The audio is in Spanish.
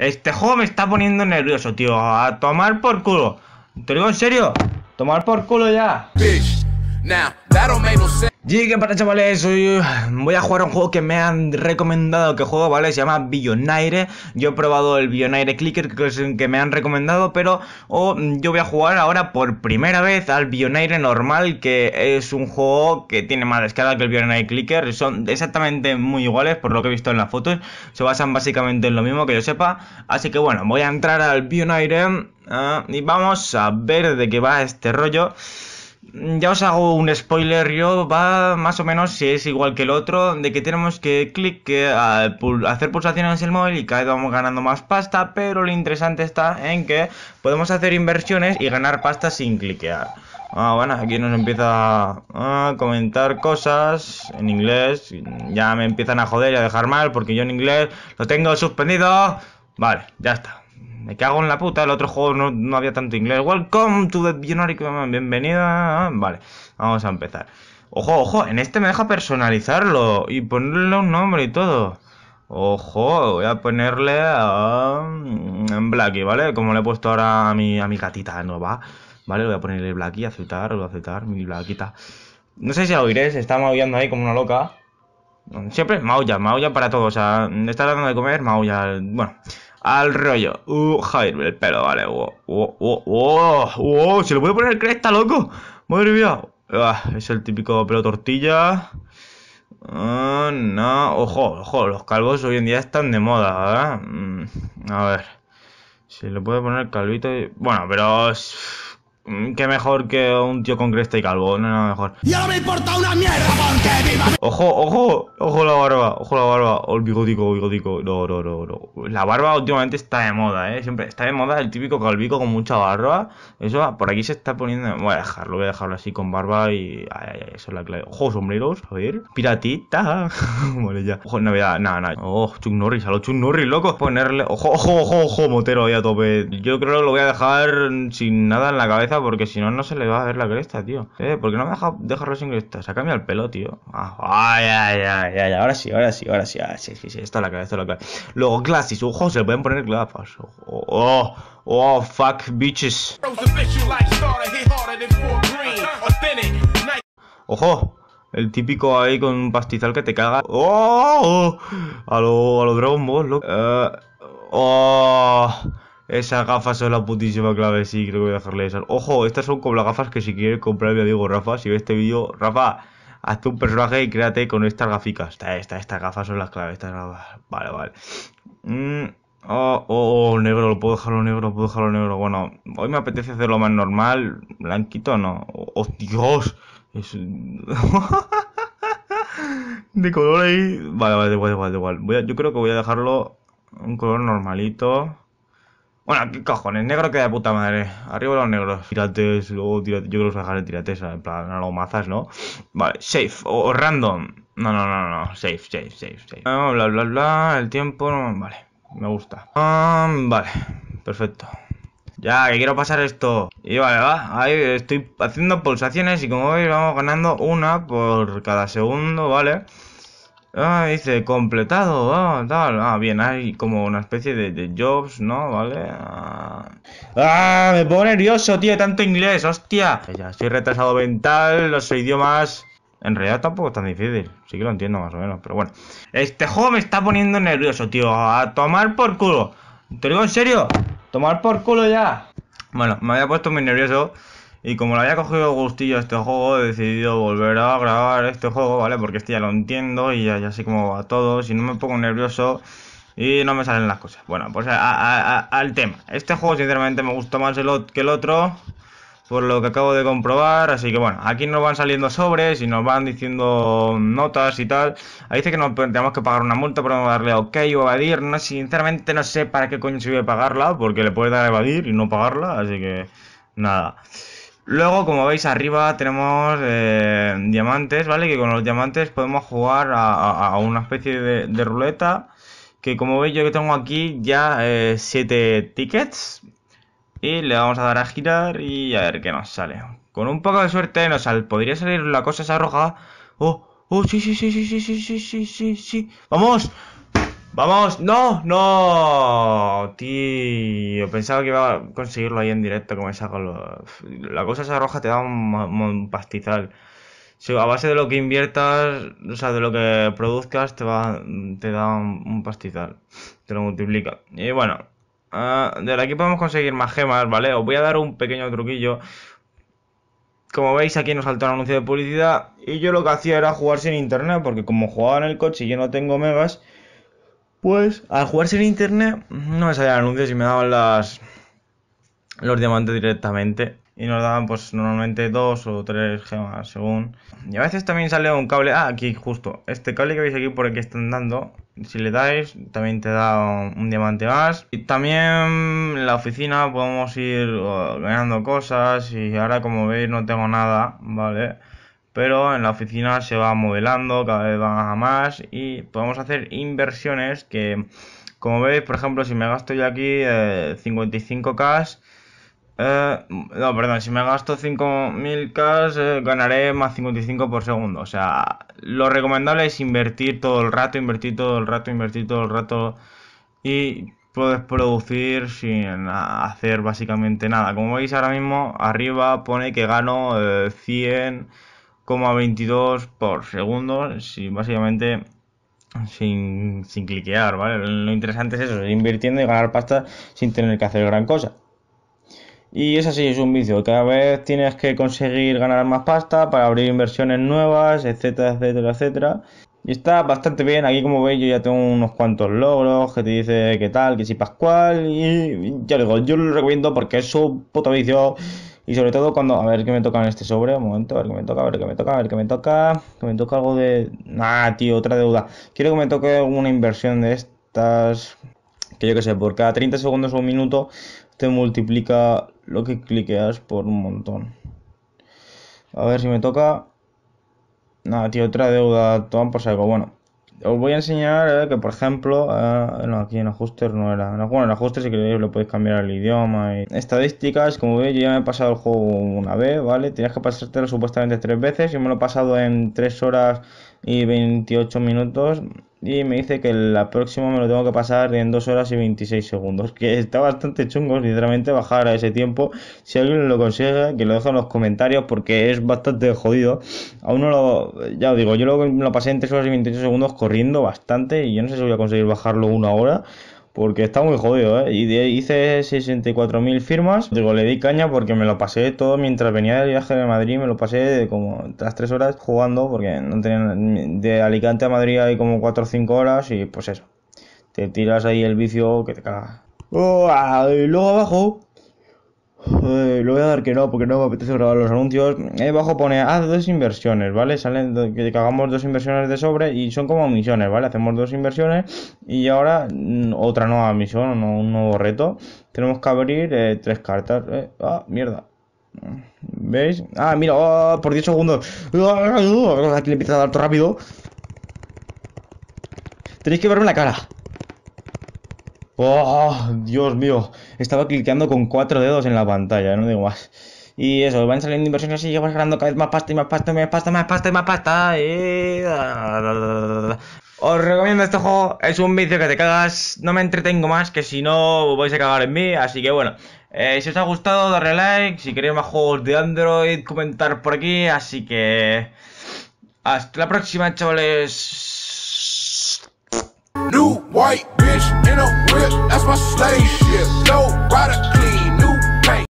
Este juego me está poniendo nervioso, tío. A tomar por culo. Te digo en serio. Tomar por culo ya. Y que para chavales, Hoy voy a jugar un juego que me han recomendado que juego, ¿vale? Se llama Billionaire, yo he probado el Billionaire Clicker que, me han recomendado, pero oh, yo voy a jugar ahora por primera vez al Billionaire normal, que es un juego que tiene más escala que el Billionaire Clicker, son exactamente muy iguales por lo que he visto en las fotos, se basan básicamente en lo mismo que yo sepa, así que bueno, voy a entrar al Billionaire ah, y vamos a ver de qué va este rollo. Ya os hago un spoiler yo, va más o menos si es igual que el otro, de que tenemos que clic hacer pulsaciones en el móvil y cada vamos ganando más pasta, pero lo interesante está en que podemos hacer inversiones y ganar pasta sin cliquear. Ah, bueno, aquí nos empieza a comentar cosas en inglés, ya me empiezan a joder y a dejar mal porque yo en inglés lo tengo suspendido. Vale, ya está me cago en la puta, el otro juego no, había tanto inglés. Welcome to the Binary, bienvenida. Vale, vamos a empezar. Ojo, ojo, en este me deja personalizarlo y ponerle un nombre y todo. Ojo, voy a ponerle a... en mm, Blacky, ¿vale? Como le he puesto ahora a mi, a mi gatita nueva. ¿Vale? voy a ponerle Blacky, aceptar, voy a aceptar, mi Blackita. No sé si la oiré, se está maullando ahí como una loca. Siempre maulla, maulla para todo. O sea, está dando de comer, maulla. Bueno, al rollo. Uh, Javier, el pelo, vale. Wow, wow, wow, wow. Se le puede poner cresta, loco. Madre mía. Ah, es el típico pelo tortilla. Ah, no, ojo, ojo, los calvos hoy en día están de moda, ¿verdad? Mm, a ver. Se le puede poner calvito Bueno, pero... Mm, que mejor que un tío con cresta y calvo, no no, mejor. ¡Ya no me importa una mierda porque viva. Ojo, ojo, ojo la barba, ojo la barba, o oh, el bigotico, bigotico. No, no, no, no. La barba últimamente está de moda, eh. Siempre está de moda el típico calvico con mucha barba. Eso por aquí se está poniendo. Voy a dejarlo, voy a dejarlo así con barba y. Ay, ay, ay, eso es la clave. Ojo, sombreros, a ver. Piratita. vale, ya. Ojo, Navidad, nada, nada. Oh, Chuck Norris, a los Chuck Norris, loco. Ponerle. Ojo, ojo, ojo, ojo, motero ahí a tope. Yo creo que lo voy a dejar sin nada en la cabeza porque si no, no se le va a ver la cresta, tío. Eh, ¿por qué no me deja dejarlo sin cresta? Se ha cambiado el pelo, tío. Ah, ay, ay, ay, ay, ahora sí, ahora sí, ahora sí, ah, sí, sí, sí, es la cabeza, la cara Luego, glasses, ojo se le pueden poner gafas. Oh, oh, oh, fuck, bitches. Ojo, el típico ahí con un pastizal que te caga. ¡Oh! oh, oh a lo, a los Dragon Ball, loco. Eh, ¡Oh! Esas gafas son la putísima clave, sí, creo que voy a dejarle esas. Ojo, estas son como las gafas que si quieres comprar, a digo, Rafa, si ves este vídeo, Rafa, hazte un personaje y créate con estas gaficas. Esta, esta, estas gafas son las claves, estas gafas. Vale, vale. Mm, oh, oh, oh, negro, lo puedo dejarlo negro, puedo dejarlo negro. Bueno, hoy me apetece hacerlo más normal. Blanquito no. Oh, Dios. de color ahí. Vale, vale, igual, igual, igual. yo creo que voy a dejarlo un color normalito. Bueno, ¿qué cojones? Negro que de puta madre. Arriba los negros. Tirates, luego tirates. Yo creo que los el tirates En plan, algo mazas, ¿no? Vale, safe. O, random. No, no, no, no. Safe, safe, safe, safe. Ah, bla, bla, bla. El tiempo. Vale, me gusta. Um, vale, perfecto. Ya, que quiero pasar esto. Y vale, va. Ahí estoy haciendo pulsaciones y como veis vamos ganando una por cada segundo, ¿vale? vale Ah, dice, completado, ah, tal. Ah, bien, hay como una especie de, jobs, ¿no? ¿Vale? Ah. ah me pongo nervioso, tío, tanto inglés, hostia. Ya, soy retrasado mental, los idiomas... En realidad tampoco es tan difícil, sí que lo entiendo más o menos, pero bueno. Este juego me está poniendo nervioso, tío, a tomar por culo. Te digo en serio, tomar por culo ya. Bueno, me había puesto muy nervioso y como le había cogido gustillo este juego, he decidido volver a grabar este juego, ¿vale? Porque este ya lo entiendo y ya, sé cómo va todo. Si no me pongo nervioso y no me salen las cosas. Bueno, pues al tema. Este juego sinceramente me gustó más el, que el otro, por lo que acabo de comprobar. Así que bueno, aquí nos van saliendo sobres y nos van diciendo notas y tal. Ahí dice que nos tenemos que pagar una multa, pero no darle a OK o evadir. No, sinceramente no sé para qué coño sirve pagarla, porque le puedes dar a evadir y no pagarla. Así que nada. Luego, como veis arriba, tenemos eh, diamantes, ¿vale? Que con los diamantes podemos jugar a, una especie de, ruleta. Que como veis, yo que tengo aquí ya 7 eh, tickets. Y le vamos a dar a girar y a ver qué nos sale. Con un poco de suerte nos sal podría salir la cosa esa roja. ¡Oh! ¡Oh, sí, sí, sí, sí, sí, sí, sí, sí, sí! ¡Vamos! Vamos, no, no, tío, pensaba que iba a conseguirlo ahí en directo como esa La cosa esa roja te da un, un pastizal. a base de lo que inviertas, o sea, de lo que produzcas, te va, te da un, pastizal, te lo multiplica. Y bueno, uh, de aquí podemos conseguir más gemas, ¿vale? Os voy a dar un pequeño truquillo. Como veis, aquí nos saltó un anuncio de publicidad y yo lo que hacía era jugar sin internet, porque como jugaba en el coche y yo no tengo megas pues al jugarse en internet no me salían anuncios y me daban las los diamantes directamente. Y nos daban pues normalmente dos o tres gemas según. Y a veces también sale un cable. Ah, aquí justo. Este cable que veis aquí por el que están dando. Si le dais, también te da un, diamante más. Y también en la oficina podemos ir uh, ganando cosas. Y ahora como veis no tengo nada, ¿vale? pero en la oficina se va modelando, cada vez va más y podemos hacer inversiones que, como veis, por ejemplo, si me gasto yo aquí 55k, eh, eh, no, perdón, si me gasto 5000k, eh, ganaré más 55 por segundo. O sea, lo recomendable es invertir todo el rato, invertir todo el rato, invertir todo el rato y puedes producir sin hacer básicamente nada. Como veis ahora mismo, arriba pone que gano 100 22 por segundo, si básicamente sin, sin cliquear, ¿vale? Lo interesante es eso, invirtiendo y ganar pasta sin tener que hacer gran cosa. Y es así, es un vicio. Cada vez tienes que conseguir ganar más pasta para abrir inversiones nuevas, etcétera, etcétera, etcétera. Y está bastante bien. Aquí, como veis, yo ya tengo unos cuantos logros que te dice qué tal, que si Pascual. Y ya digo, yo lo recomiendo porque es un puto vicio. Y sobre todo cuando. A ver qué me toca en este sobre. Un momento, a ver qué me toca, a ver qué me toca, a ver qué me toca. Que me toca algo de. nah tío, otra deuda. Quiero que me toque una inversión de estas. Que yo que sé, por cada 30 segundos o un minuto te multiplica lo que cliqueas por un montón. A ver si me toca. nah tío, otra deuda. Toman por saco. Bueno, os voy a enseñar eh, que, por ejemplo, eh, aquí en ajustes no era. Bueno, en ajustes si que lo podéis cambiar el idioma. Y... Estadísticas, como veis, yo ya me he pasado el juego una vez, ¿vale? Tenías que pasártelo supuestamente tres veces. Yo me lo he pasado en tres horas y 28 minutos. Y me dice que la próxima me lo tengo que pasar en 2 horas y 26 segundos. Que está bastante chungo, sinceramente, bajar a ese tiempo. Si alguien lo consigue, que lo deje en los comentarios porque es bastante jodido. Aún no lo. Ya os digo, yo lo, lo pasé en 3 horas y 28 segundos corriendo bastante. Y yo no sé si voy a conseguir bajarlo una hora porque está muy jodido, ¿eh? Y hice 64.000 firmas. Digo, le di caña porque me lo pasé todo mientras venía del viaje de Madrid, me lo pasé como las tres horas jugando, porque no tenía. de Alicante a Madrid hay como 4 o 5 horas y pues eso. Te tiras ahí el vicio que te caga. Oh, y luego abajo lo voy a dar que no porque no me apetece grabar los anuncios. Ahí eh, abajo pone, haz dos inversiones, ¿vale? Salen que hagamos dos inversiones de sobre y son como misiones, ¿vale? Hacemos dos inversiones y ahora mm, otra nueva misión, un nuevo reto. Tenemos que abrir eh, tres cartas. Eh, ah, mierda. ¿Veis? Ah, mira, oh, por 10 segundos. Aquí le empieza a dar todo rápido. Tenéis que verme la cara. ¡Oh, Dios mío! Estaba cliqueando con cuatro dedos en la pantalla, no digo más. Y eso, van saliendo inversiones y vas ganando cada vez más pasta y más pasta y más pasta, más pasta y más pasta. Y... Os recomiendo este juego, es un vicio que te cagas, no me entretengo más que si no vais a cagar en mí, así que bueno. Eh, si os ha gustado, darle like, si queréis más juegos de Android, comentar por aquí, así que... Hasta la próxima, chavales. New White grip, that's my slave shit. No rider clean.